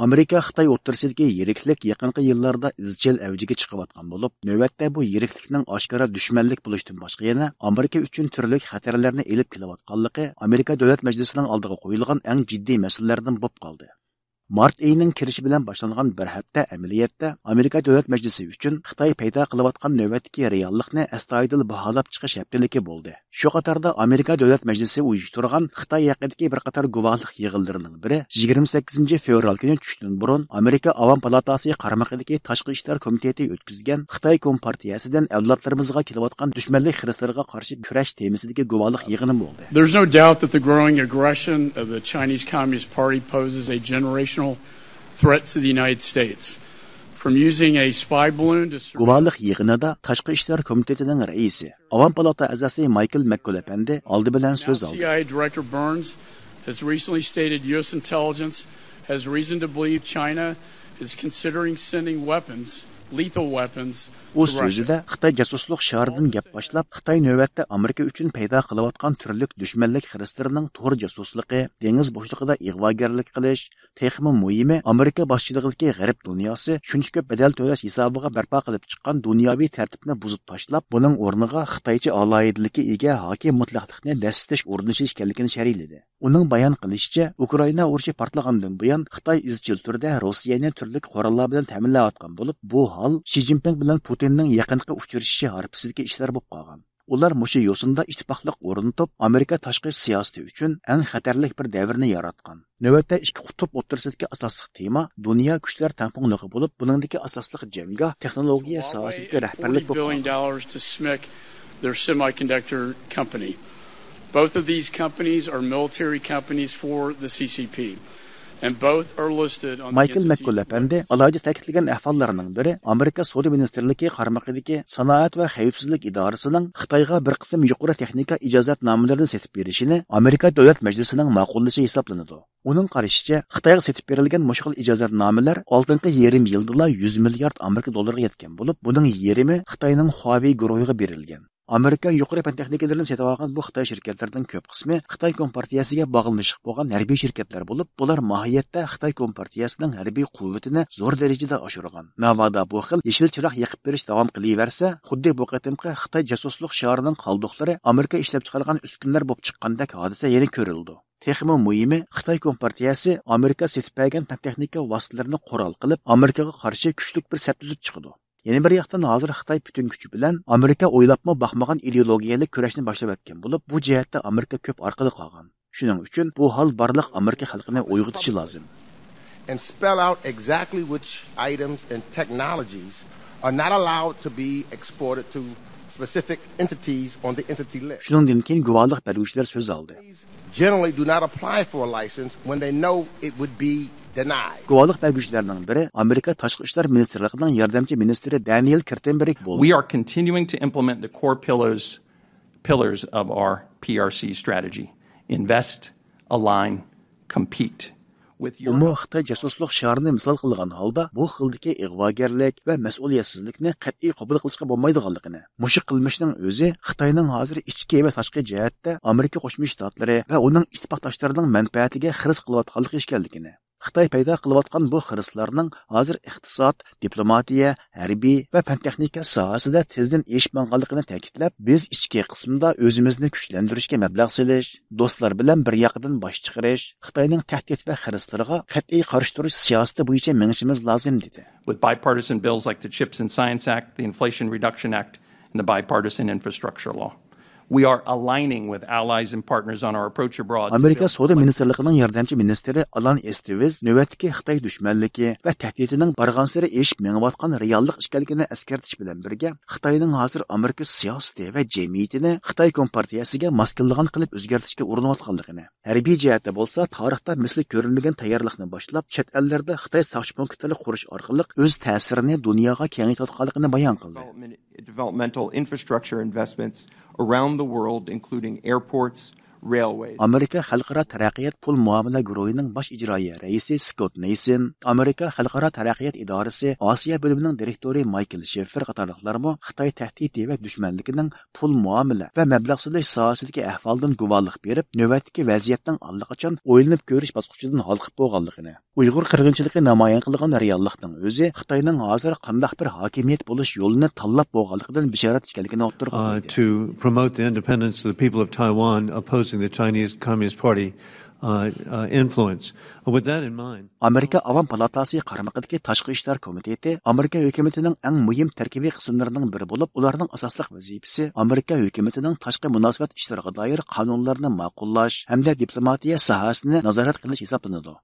Amerika Xitoy o'rtasidagi yiriklik yaqinqi yillarda izchil avjiga chiqayotgan bo'lib, navbatda bu yiriklikning oshkora dushmanlik bo'lishdan boshqa yana Amerika uchun turli xatarlarni elib kelayotganligi Amerika Davlat Majlisining oldiga qo'yilgan eng jiddiy masalalardan bo'lib qoldi. март айының кириши bilan boshlangan bir hafta әмеліетті, Amerika Davlat Majlisi uchun Қытай paydo qilayotgan navbatdagi reallikni нә baholab chiqish haftaligi болды. Shu qatorda Amerika Davlat Majlisi uyushtirgan Xitoy haqidagi bir qator guvohlik yig'inlarining biri 28 fevral kuni tushdan burun Amerika Avam palatasi qaramog'idagi Tashqi ishlar komiteti o'tkazgan Xitoy kompartiyasidan avlodlarimizga kelayotgan dushmanlik xirslariga qarshi kurash temasidagi guvohlik yig'ini bo'ldi. There's no doubt that the growing aggression of the Chinese Communist Party poses a generation international threat to the United States. from using a spy balloon to Guvalıq yığınında Taşqı İşlər Komitetinin rəisi, Avam Palata əzası Michael McCall əpəndi aldı bilən söz aldı. CIA Director Burns has recently stated US intelligence has reason to believe China is considering sending weapons u so'zida xitoy jasusluq sharidan gap boshlab xitoy navbatda amerika uchun paydo qilayotgan turlik dushmanlik xirislarining to'r jasusligi dengiz bo'shlig'ida ig'vogarlik qilish texmi muimi amerika boshchiligidagi g'arb dunyosi shuncha ko'p badal to'lash hisobiga barpo qilib chiqqan dunyoviy tartibni buzib tashlab buning o'rniga xitoycha oloyidlikka ega hokim mutlaqlikni dastlash urinishi ekanligini sharhladi uning bayon qilishicha ukraina urushi партлагандан буян Хытай изчил төрдә Россияне төрле кораллар белән тәминләп аткан булып, бу хал Ши Цзиньпин белән Путинның якынкы учрашышы харпсызлыгы эшләр булып калган. ular mushu yo'sinda ittifoqlik o'rnatib amerika tashqi siyosati uchun eng xatarlik bir davrni yaratgan navbatda ikki qutb o'rtasidagi asosli tema dunyo kuchlar tampunligi bo'lib buningdagi asosli jangga texnologiya sohasidagi rahbarlik Both of these companies are military companies for the CCP. And both are listed on the Michael McCullough-Pendy, alayca təkidləgən əhvallarının biri Amerika Sodi Ministerliyi Qarmaqidiki sənayət və xeyifsizlik idarəsinin Xitayğa bir qism yuqura texnika icazət namələrini setib verişini Amerika Dövlət Məclisinin məqullisi hesablanıdı. Onun qarışıca Xitayğa setib verilgən məşğul icazət namular 6-cı yerim 100 milyard Amerika dollarına yetkən bulub, bunun yerimi Xitayının Huawei qoruyuğa verilgən. Америка юқры пән техникаларын сатып алған бу Хитаи şirketләрдән көп кысмы Хитаи компартиясегә багынышык булган хәрби şirketләр булып, булар маһиятта Хитаи компартиясының хәрби куәтенә зур дәрәҗәдә ашырган. Навада бу хил яшел чирак якып бериш дәвам кылый берсә, худди бу кытымка Хитаи җасуслык шаарының калдыклары Америка эшләп чыгарган үскүннәр булып чыккандә хадисә яны күрелде. Техимо мөһиме Хитаи компартиясе Америка сетпәгән техника вакытларын курал кылып, Америкага каршы күчтүк бер сәп түзүп чыкты. Yana bir yoqdan hozir Xitoy butun kuchi bilan Amerika o'ylabmi baxmagan ideologiyalik kurashni boshlab o'tgan bo'lib, bu jihatda Amerika ko'p orqada qolgan. Shuning uchun bu hol barliq Amerika xalqini uyg'otishi lozim. And spell out exactly which items and technologies are not allowed to be exported to specific entities on the entity list. Shuningdan keyin guvohlik beruvchilar so'z oldi. Generally do not apply for a license when they know it would be denied. Guvalıq bərgüçlərinin biri Amerika Taşqı İşlər Ministerliğinin yardımcı ministri Daniel Kirtenberg oldu. We are continuing to implement the core pillars pillars of our PRC strategy. Invest, align, compete. Umu Xitay jasusluq şarını misal qılğan halda bu xildiki iğvagerlik və məsuliyyətsizlikni qat'i qəbul qilishga bo'lmaydiganligini. Mushi qılmışının özü Xitayının hazır içki və taşqı cəhətdə Amerika Qoşmuş Ştatları və onun ittifoqdoshlarining manfaatiga xiris qilayotganligi ekanligini. Xitay payda qilayotgan bu xirıslarning hozir iqtisod, diplomatiya, hərbi və fən-texnika sahəsində tezdən eşmanğanlığını təkidləb, biz içki qismində özümüzü gücləndirishə məbləğ seliş, dostlar bilan bir yaqadan baş çıxırış, Xitayning təhdid və xirıslarına qət'i qarşı duruş siyasəti boyunca minişimiz lazım dedi. With bipartisan bills like the Chips and Science Act, the Inflation Reduction Act and the bipartisan infrastructure law. amerika Soda Ministerliğinin yardımcı ministeri alan estiviz navbatdagi xitoy dushmanligi va tahdidining borg'ansari eshik mengayotgan reallik ekanligini eskartish bilan birga xitoyning hazır amerika siyosati va jamiyatini xitoy kompartiyasiga maskillig'an qilib o'zgartirishga urinayotganligini harbiy jihatda bo'lsa tarixda misli ko'rilmagan tayyorlikni boshlab chet Xtay xitoy saqchi punktini qurish öz təsirini dünyaya dunyoga kengaytirayotganligini bayan qildi developmental infrastructure investments around the world, including airports, railways. Amerika Xalqaro taraqqiyot pul muomala guruhining bosh ijroiy raisi Scott Nason, Amerika Xalqaro taraqqiyot idorasi Osiyo bo'limining direktori Michael Sheffer qatorliqlarmi Xitoy tahdidi va dushmanligining пул muomala va mablag' solish sohasidagi ahvoldan guvohlik berib, navbatdagi vaziyatning allaqachon o'ylanib ko'rish bosqichidan holiqib bo'lganligini. Uyg'ur qirg'inchiligi namoyon qilgan reallikning o'zi Xitoyning hozir qanday bir hokimiyat bo'lish yo'lini tanlab bo'lganligidan bishorat ichganligini o'ttirgan. Uh, to promote the independence of the people of Taiwan oppose the Chinese Communist Party uh, uh, amerika avam palatasi qaramaqidagi tashqi ishlar komiteti amerika hukumatining eng muhim tarkibiy qismlarining biri bo'lib ularning asosliq vazifasi amerika hukumatining tashqi munosabat ishlariga doir qonunlarni ma'qullash hamda diplomatiya sohasini nazorat qilish hisoblanadi